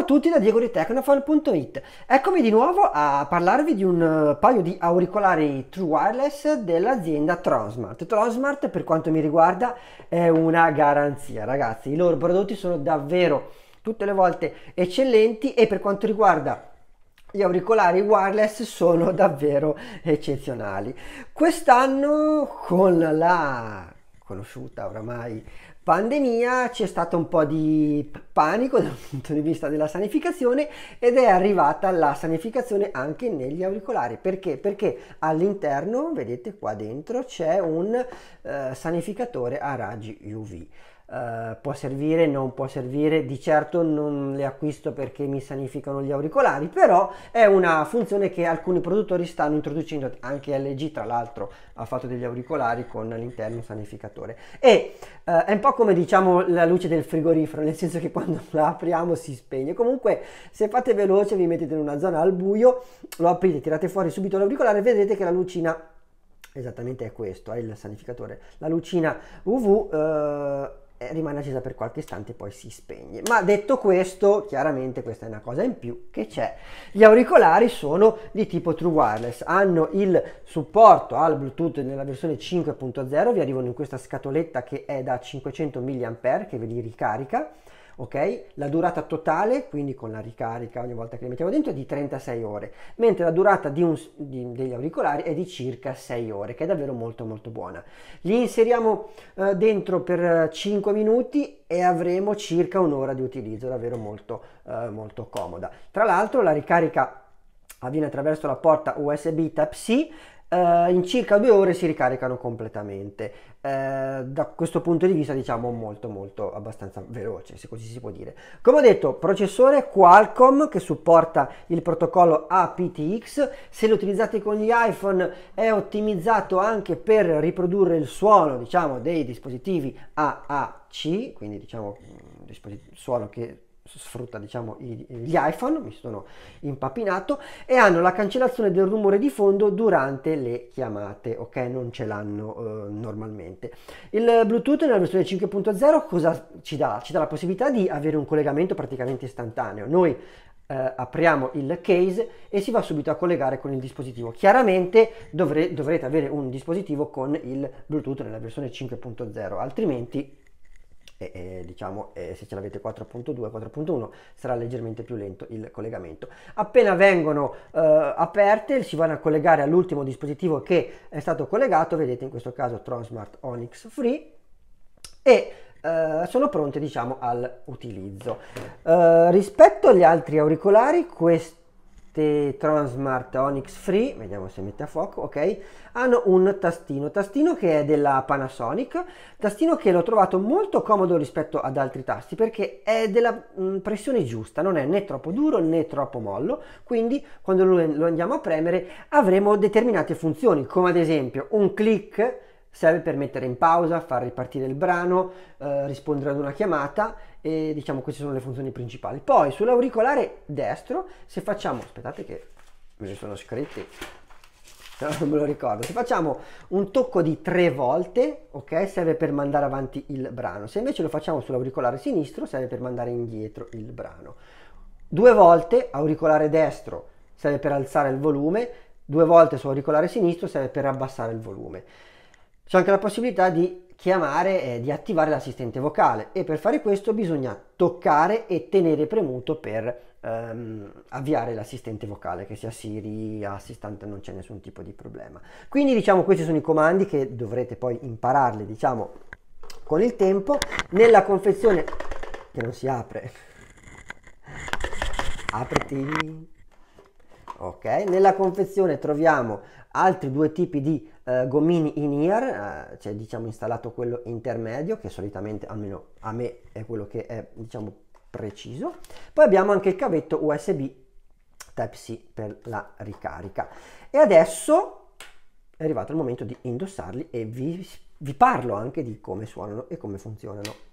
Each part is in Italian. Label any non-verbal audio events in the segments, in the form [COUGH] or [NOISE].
a tutti da Diego di Tecnofan.it. Eccomi di nuovo a parlarvi di un eh, paio di auricolari True Wireless dell'azienda Tronsmart. Tronsmart per quanto mi riguarda è una garanzia, ragazzi. I loro prodotti sono davvero tutte le volte eccellenti e per quanto riguarda gli auricolari wireless sono [LAUGHS] davvero eccezionali. Quest'anno con la conosciuta oramai pandemia c'è stato un po' di panico [LAUGHS] dal punto di vista della sanificazione ed è arrivata la sanificazione anche negli auricolari perché perché all'interno vedete qua dentro c'è un eh, sanificatore a raggi UV eh, può servire, non può servire, di certo non le acquisto perché mi sanificano gli auricolari, però è una funzione che alcuni produttori stanno introducendo, anche LG tra l'altro ha fatto degli auricolari con all'interno sanificatore. E eh, è un po' come diciamo la luce del frigorifero, nel senso che quando [LAUGHS] la apriamo si spegne. Comunque se fate veloce vi mettete in una zona al buio, lo aprite, tirate fuori subito l'auricolare e vedete che la lucina esattamente è questo, è il sanificatore. La lucina UV eh, eh, rimane accesa per qualche istante e poi si spegne. Ma detto questo, chiaramente questa è una cosa in più che c'è. Gli auricolari sono di tipo True Wireless, hanno il supporto al Bluetooth nella versione 5.0, vi arrivano in questa scatoletta che è da 500 mAh che ve li ricarica ok? La durata totale, quindi con la ricarica ogni volta che li mettiamo dentro, è di 36 ore, mentre la durata di un, di, degli auricolari è di circa 6 ore, che è davvero molto molto buona. Li inseriamo eh, dentro per 5 eh, minuti e avremo circa un'ora di utilizzo, davvero molto, eh, molto comoda. Tra l'altro la ricarica avviene attraverso la porta USB Type-C eh, in circa due ore si ricaricano completamente. Eh, da questo punto di vista diciamo molto molto abbastanza veloce, se così si può dire. Come ho detto, processore Qualcomm che supporta il protocollo aptX, se lo utilizzate con gli iPhone è ottimizzato anche per riprodurre il suono, diciamo, dei dispositivi AAC, quindi diciamo suono che sfrutta diciamo gli iPhone, mi sono impappinato, e hanno la cancellazione del rumore di fondo durante le chiamate, ok? Non ce l'hanno eh, normalmente. Il Bluetooth nella versione 5.0 cosa ci dà? Ci dà la possibilità di avere un collegamento praticamente istantaneo. Noi eh, apriamo il case e si va subito a collegare con il dispositivo. Chiaramente dovre dovrete avere un dispositivo con il Bluetooth nella versione 5.0, altrimenti e, e diciamo e se ce l'avete 4.2 4.1 sarà leggermente più lento il collegamento appena vengono eh, aperte si vanno a collegare all'ultimo dispositivo che è stato collegato vedete in questo caso Transmart Onyx Free e eh, sono pronte diciamo al utilizzo eh, rispetto agli altri auricolari questo Transmart Onyx Free, vediamo se mette a fuoco, ok, hanno un tastino, tastino che è della Panasonic, tastino che l'ho trovato molto comodo rispetto ad altri tasti perché è della mh, mm, pressione giusta, non è né troppo duro né troppo mollo, quindi quando lo, lo andiamo a premere avremo determinate funzioni, come ad esempio un click serve per mettere in pausa, far ripartire il brano, eh, rispondere ad una chiamata, e diciamo queste sono le funzioni principali. Poi sull'auricolare destro, se facciamo, aspettate che me ne sono scritti, no, [LAUGHS] non me lo ricordo, se facciamo un tocco di tre volte, ok, serve per mandare avanti il brano, se invece lo facciamo sull'auricolare sinistro serve per mandare indietro il brano. Due volte auricolare destro serve per alzare il volume, due volte sull'auricolare sinistro serve per abbassare il volume. C'è anche la possibilità di chiamare eh, di attivare l'assistente vocale e per fare questo bisogna toccare e tenere premuto per ehm, avviare l'assistente vocale che sia Siri, assistante non c'è nessun tipo di problema quindi diciamo questi sono i comandi che dovrete poi impararli diciamo con il tempo nella confezione che non si apre apriti Okay? Nella confezione troviamo altri due tipi di eh, gomini in ear, eh, cioè diciamo installato quello intermedio che solitamente almeno a me è quello che è diciamo preciso. Poi abbiamo anche il cavetto USB Type-C per la ricarica. E adesso è arrivato il momento di indossarli e vi, vi parlo anche di come suonano e come funzionano.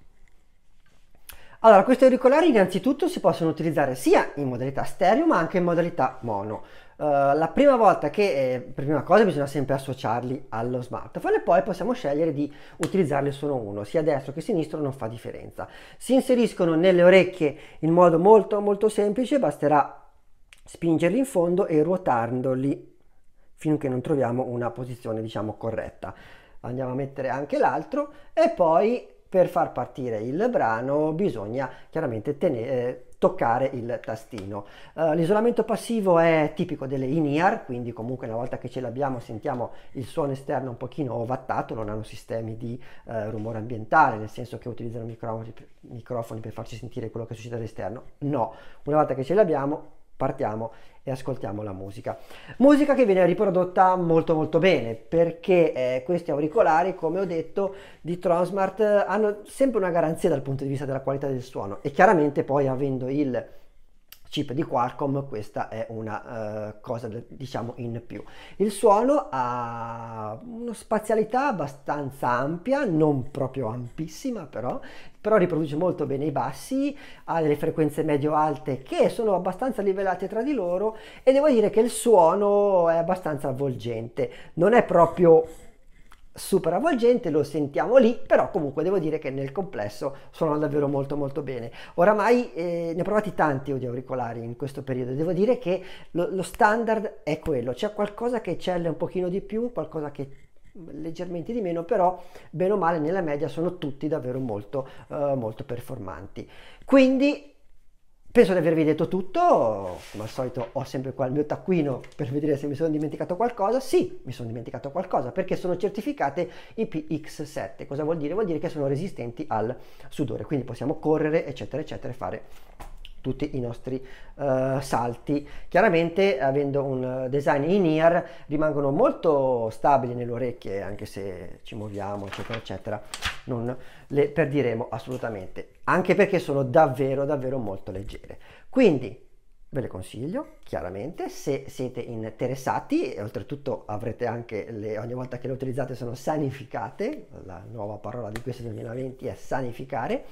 Allora, questi auricolari innanzitutto si possono utilizzare sia in modalità stereo ma anche in modalità mono. Uh, la prima volta che, eh, per prima cosa, bisogna sempre associarli allo smartphone e poi possiamo scegliere di utilizzarne solo uno, sia destro che sinistro non fa differenza. Si inseriscono nelle orecchie in modo molto molto semplice, basterà spingerli in fondo e ruotandoli finché non troviamo una posizione diciamo corretta. Andiamo a mettere anche l'altro e poi per far partire il brano bisogna chiaramente tenere, eh, toccare il tastino. Uh, l'isolamento passivo è tipico delle in-ear, quindi comunque una volta che ce l'abbiamo sentiamo il suono esterno un pochino ovattato, non hanno sistemi di uh, rumore ambientale, nel senso che utilizzano microfoni, microfoni per farci sentire quello che succede all'esterno. No, una volta che ce l'abbiamo partiamo e ascoltiamo la musica. Musica che viene riprodotta molto molto bene perché eh, questi auricolari, come ho detto, di Tronsmart hanno sempre una garanzia dal punto di vista della qualità del suono e chiaramente poi avendo il chip di Qualcomm questa è una uh, cosa diciamo in più il suono ha una spazialità abbastanza ampia non proprio ampissima però però riproduce molto bene i bassi ha delle frequenze medio alte che sono abbastanza livellate tra di loro e devo dire che il suono è abbastanza avvolgente non è proprio super avvolgente, lo sentiamo lì, però comunque devo dire che nel complesso suona davvero molto molto bene. Oramai eh, ne ho provati tanti audio auricolari in questo periodo, devo dire che lo, lo standard è quello, c'è qualcosa che eccelle un pochino di più, qualcosa che leggermente di meno, però bene o male nella media sono tutti davvero molto, eh, molto performanti. Quindi Penso di avervi detto tutto, come al solito ho sempre qua il mio taccuino per vedere se mi sono dimenticato qualcosa. Sì, mi sono dimenticato qualcosa perché sono certificate IPX7. Cosa vuol dire? Vuol dire che sono resistenti al sudore, quindi possiamo correre, eccetera, eccetera, e fare tutti i nostri uh, salti. Chiaramente avendo un design in ear rimangono molto stabili nelle orecchie anche se ci muoviamo eccetera eccetera non le perderemo assolutamente anche perché sono davvero davvero molto leggere. Quindi ve le consiglio chiaramente se siete interessati e oltretutto avrete anche le, ogni volta che le utilizzate sono sanificate la nuova parola di questo 2020 è sanificare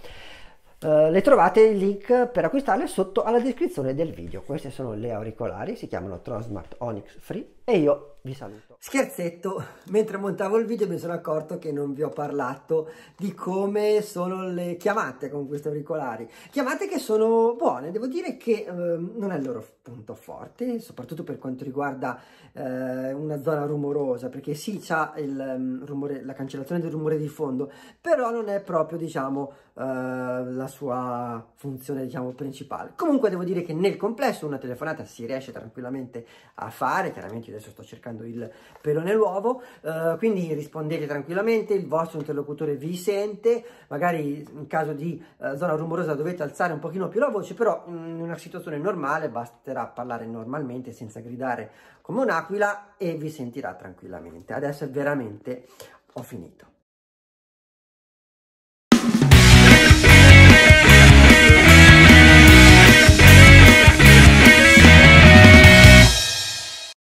eh, le trovate il link per acquistarle sotto alla descrizione del video. Queste sono le auricolari, si chiamano Trosmart Onyx Free e io vi saluto. Scherzetto, mentre montavo il video mi sono accorto che non vi ho parlato di come sono le chiamate con questi auricolari. Chiamate che sono buone, devo dire che eh, non è il loro punto forte, soprattutto per quanto riguarda eh, una zona rumorosa, perché sì c'ha il, ehm, rumore, la cancellazione del rumore di fondo, però non è proprio diciamo eh, la sua funzione diciamo principale. Comunque devo dire che nel complesso una telefonata si riesce tranquillamente a fare, chiaramente adesso sto cercando il pelo nell'uovo, eh, quindi rispondete tranquillamente, il vostro interlocutore vi sente, magari in caso di eh, zona rumorosa dovete alzare un pochino più la voce, però in una situazione normale basterà parlare normalmente senza gridare come un'aquila e vi sentirà tranquillamente. Adesso è veramente ho finito.